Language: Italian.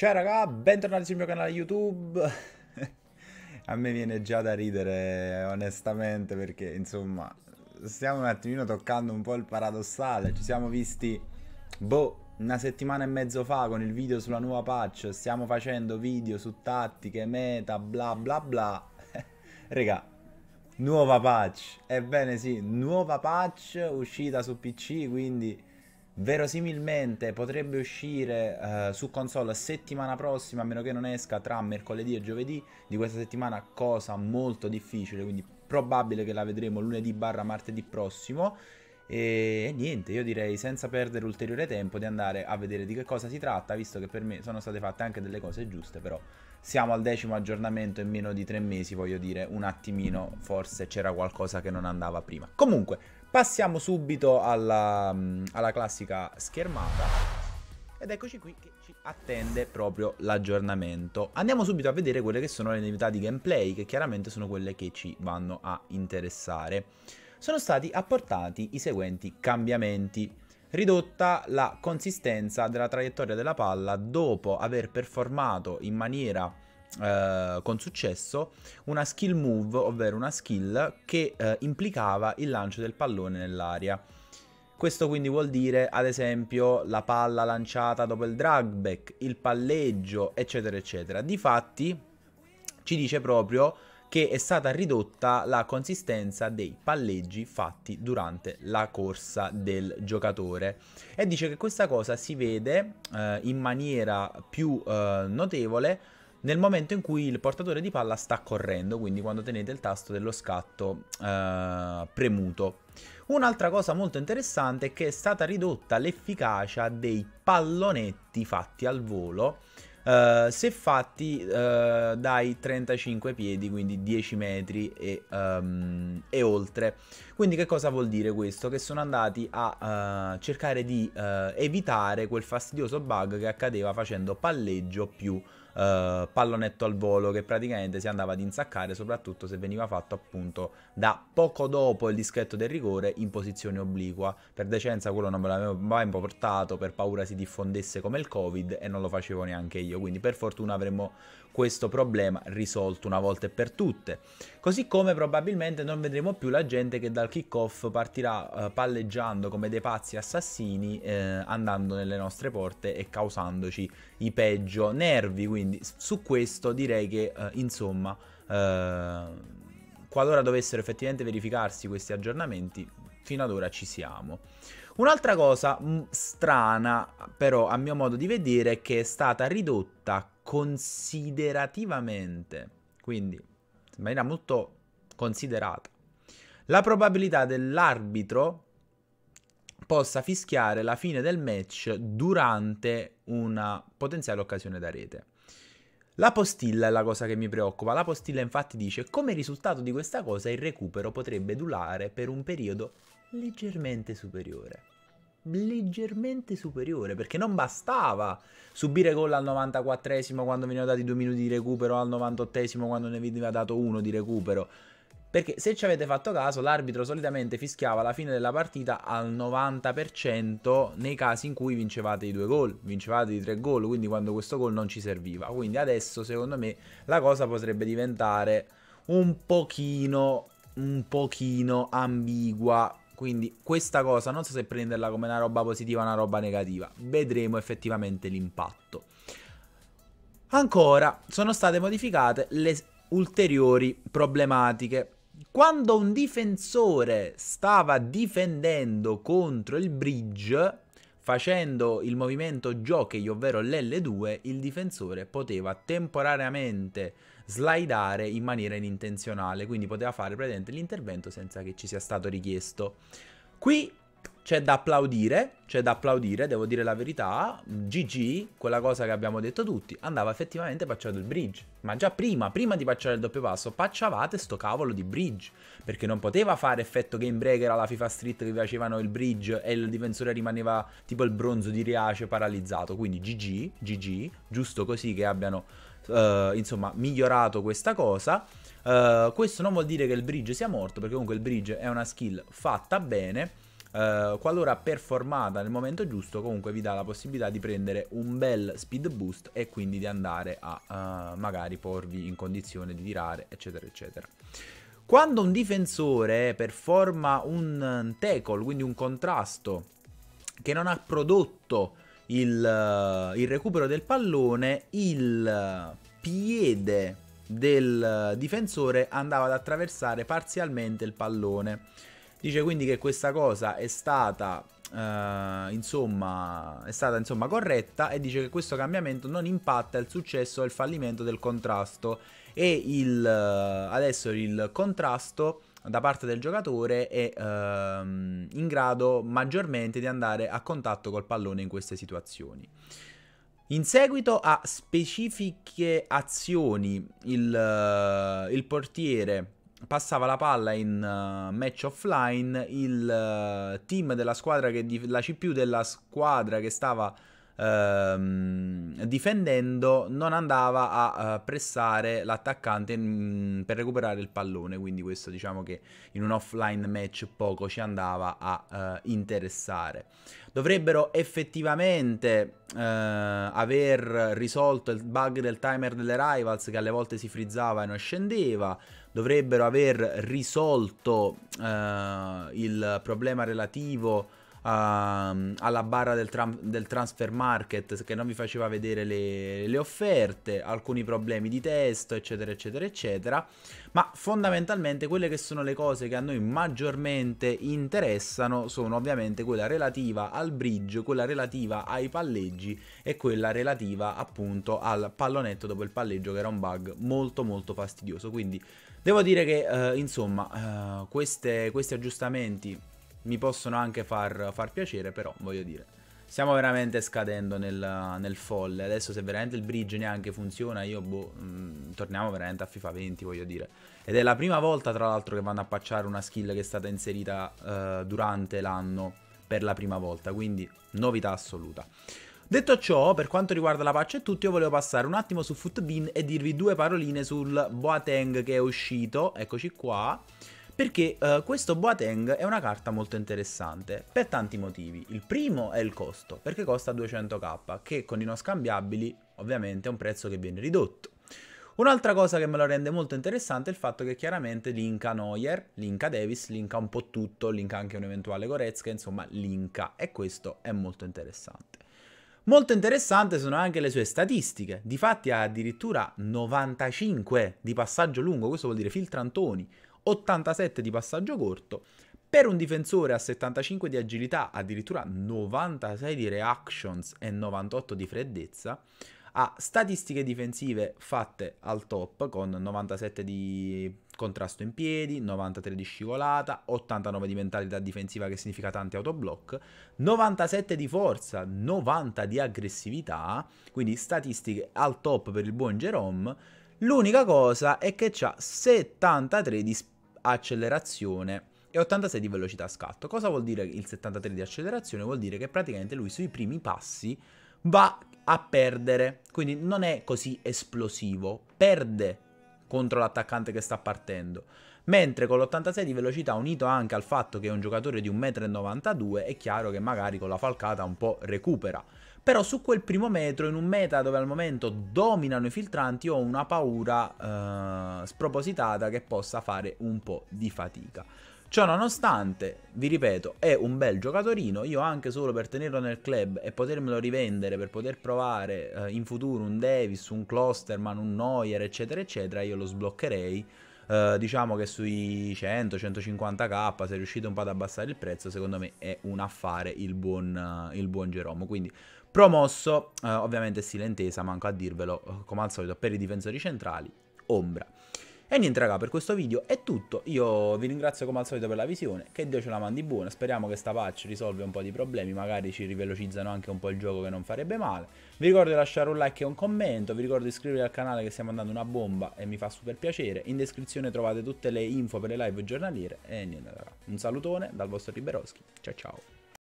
Ciao raga, bentornati sul mio canale YouTube. A me viene già da ridere, onestamente, perché insomma, stiamo un attimino toccando un po' il paradossale. Ci siamo visti, boh, una settimana e mezzo fa con il video sulla nuova patch. Stiamo facendo video su tattiche, meta, bla bla bla. Raga, nuova patch. Ebbene sì, nuova patch uscita su PC, quindi Verosimilmente potrebbe uscire uh, su console settimana prossima, a meno che non esca tra mercoledì e giovedì di questa settimana, cosa molto difficile, quindi probabile che la vedremo lunedì barra martedì prossimo. E, niente, io direi senza perdere ulteriore tempo di andare a vedere di che cosa si tratta, visto che per me sono state fatte anche delle cose giuste, però siamo al decimo aggiornamento in meno di tre mesi, voglio dire, un attimino forse c'era qualcosa che non andava prima. Comunque, Passiamo subito alla, mm, alla classica schermata. Ed eccoci qui che ci attende proprio l'aggiornamento. Andiamo subito a vedere quelle che sono le novità di gameplay, che chiaramente sono quelle che ci vanno a interessare. Sono stati apportati i seguenti cambiamenti ridotta la consistenza della traiettoria della palla dopo aver performato in maniera eh, con successo una skill move, ovvero una skill che eh, implicava il lancio del pallone nell'aria. Questo quindi vuol dire, ad esempio, la palla lanciata dopo il drag back, il palleggio, eccetera, eccetera. Difatti, ci dice proprio che è stata ridotta la consistenza dei palleggi fatti durante la corsa del giocatore e dice che questa cosa si vede eh, in maniera più eh, notevole nel momento in cui il portatore di palla sta correndo, quindi quando tenete il tasto dello scatto eh, premuto. Un'altra cosa molto interessante è che è stata ridotta l'efficacia dei pallonetti fatti al volo, eh, se fatti eh, dai 35 piedi, quindi 10 metri e, um, e, oltre. Quindi che cosa vuol dire questo? Che sono andati a uh, cercare di uh, evitare quel fastidioso bug che accadeva facendo palleggio più eh, pallonetto al volo che praticamente si andava ad insaccare soprattutto se veniva fatto appunto da poco dopo il dischetto del rigore in posizione obliqua. Per decenza quello non me l'avevo mai portato per paura si diffondesse come il covid e non lo facevo neanche io, quindi per fortuna avremmo questo problema risolto una volta e per tutte. Così come probabilmente non vedremo più la gente che dal kickoff partirà eh, palleggiando come dei pazzi assassini, eh, andando nelle nostre porte e causandoci i peggio nervi. Quindi su questo direi che eh, insomma, eh, qualora dovessero effettivamente verificarsi questi aggiornamenti, fino ad ora ci siamo. Un'altra cosa mm, strana, però a mio modo di vedere, è che è stata ridotta considerativamente, quindi in maniera molto considerata, la probabilità dell'arbitro possa fischiare la fine del match durante una potenziale occasione da rete. La postilla è la cosa che mi preoccupa. La postilla infatti dice come risultato di questa cosa il recupero potrebbe durare per un periodo leggermente superiore leggermente superiore perché non bastava subire gol al 94esimo quando veniva dati due minuti di recupero, al 98esimo quando ne veniva dato uno di recupero. Perché se ci avete fatto caso, l'arbitro solitamente fischiava la fine della partita al 90% nei casi in cui vincevate i due gol, vincevate i tre gol, quindi quando questo gol non ci serviva. Quindi adesso, secondo me, la cosa potrebbe diventare un pochino, un pochino ambigua quindi questa cosa non so se prenderla come una roba positiva o una roba negativa, vedremo effettivamente l'impatto. Ancora sono state modificate le ulteriori problematiche. Quando un difensore stava difendendo contro il bridge, Facendo il movimento jockey, ovvero l'L2, il difensore poteva temporaneamente slidare in maniera inintenzionale, quindi poteva fare praticamente l'intervento senza che ci sia stato richiesto. Qui c'è da applaudire, c'è da applaudire, devo dire la verità. GG, quella cosa che abbiamo detto tutti, andava effettivamente pacciato il bridge. Ma già prima, prima di pacciare il doppio passo, pacciavate sto cavolo di bridge. Perché non poteva fare effetto game breaker alla FIFA Street che facevano il bridge e il difensore rimaneva tipo il bronzo di Riace paralizzato. Quindi GG, GG, giusto così che abbiano Uh, insomma, migliorato questa cosa. Uh, questo non vuol dire che il bridge sia morto, perché comunque il bridge è una skill fatta bene eh, qualora performata nel momento giusto comunque vi dà la possibilità di prendere un bel speed boost e quindi di andare a eh, magari porvi in condizione di tirare eccetera eccetera. Quando un difensore performa un tackle, quindi un contrasto che non ha prodotto il, eh, il recupero del pallone, il piede del difensore andava ad attraversare parzialmente il pallone. Dice quindi che questa cosa è stata Uh, insomma, è stata insomma corretta e dice che questo cambiamento non impatta il successo o il fallimento del contrasto e il, eh, adesso il contrasto da parte del giocatore è uh, in grado maggiormente di andare a contatto col pallone in queste situazioni. In seguito a specifiche azioni il, eh, il portiere passava la palla in uh, match offline, il uh, team della squadra che dif- la CPU della squadra che stava uh, difendendo non andava a eh, pressare l'attaccante mh, per recuperare il pallone, quindi questo diciamo che in un offline match poco ci andava a interessare. Dovrebbero effettivamente aver risolto il bug del timer delle rivals che alle volte si frizzava e non scendeva dovrebbero aver risolto eh, il problema relativo alla barra del, tram- del, transfer market che non vi faceva vedere le, le, offerte, alcuni problemi di testo, eccetera, eccetera, eccetera. Ma fondamentalmente quelle che sono le cose che a noi maggiormente interessano sono ovviamente quella relativa al bridge, quella relativa ai palleggi e quella relativa appunto al pallonetto dopo il palleggio che era un bug molto molto fastidioso. Quindi Devo dire che, eh, insomma, eh, queste, questi aggiustamenti mi possono anche far, far, piacere, però, voglio dire, stiamo veramente scadendo nel, nel, folle. Adesso se veramente il bridge neanche funziona, io, boh, mh, mm, torniamo veramente a FIFA 20, voglio dire. Ed è la prima volta, tra l'altro, che vanno a pacciare una skill che è stata inserita eh, durante l'anno per la prima volta, quindi novità assoluta. Detto ciò, per quanto riguarda la patch e tutto, io volevo passare un attimo su Footbin e dirvi due paroline sul Boateng che è uscito, eccoci qua, perché uh, questo Boateng è una carta molto interessante, per tanti motivi. Il primo è il costo, perché costa 200k, che con i non scambiabili ovviamente è un prezzo che viene ridotto. Un'altra cosa che me lo rende molto interessante è il fatto che chiaramente linka Neuer, linka Davis, linka un po' tutto, linka anche un eventuale Goretzka, insomma linka e questo è molto interessante. Molto interessante sono anche le sue statistiche, difatti ha addirittura 95 di passaggio lungo, questo vuol dire filtrantoni, 87 di passaggio corto, per un difensore a 75 di agilità, addirittura 96 di reactions e 98 di freddezza, ha statistiche difensive fatte al top con 97 di contrasto in piedi, 93 di scivolata, 89 di mentalità difensiva che significa tanti autoblock, 97 di forza, 90 di aggressività, quindi statistiche al top per il buon Jerome. L'unica cosa è che ha 73 di accelerazione e 86 di velocità a scatto. Cosa vuol dire il 73 di accelerazione? Vuol dire che praticamente lui sui primi passi va a perdere, quindi non è così esplosivo, perde contro l'attaccante che sta partendo. Mentre con l'86 di velocità, unito anche al fatto che è un giocatore di 1,92 m, è chiaro che magari con la falcata un po' recupera. Però su quel primo metro, in un meta dove al momento dominano i filtranti, ho una paura eh, spropositata che possa fare un po' di fatica. Ciò nonostante, vi ripeto, è un bel giocatorino, io anche solo per tenerlo nel club e potermelo rivendere, per poter provare eh, in futuro un Davis, un Klosterman, un Neuer, eccetera, eccetera, io lo sbloccherei. Eh, diciamo che sui 100-150k, se riuscite un po' ad abbassare il prezzo, secondo me è un affare il buon, eh, il buon Geromo. Quindi promosso, eh, ovviamente stile intesa, manco a dirvelo, eh, come al solito, per i difensori centrali, ombra. E niente raga, per questo video è tutto, io vi ringrazio come al solito per la visione, che Dio ce la mandi buona, speriamo che sta patch risolve un po' di problemi, magari ci rivelocizzano anche un po' il gioco che non farebbe male. Vi ricordo di lasciare un like e un commento, vi ricordo di iscrivervi al canale che stiamo andando una bomba e mi fa super piacere, in descrizione trovate tutte le info per le live giornaliere e niente raga, un salutone dal vostro Liberoschi, ciao ciao.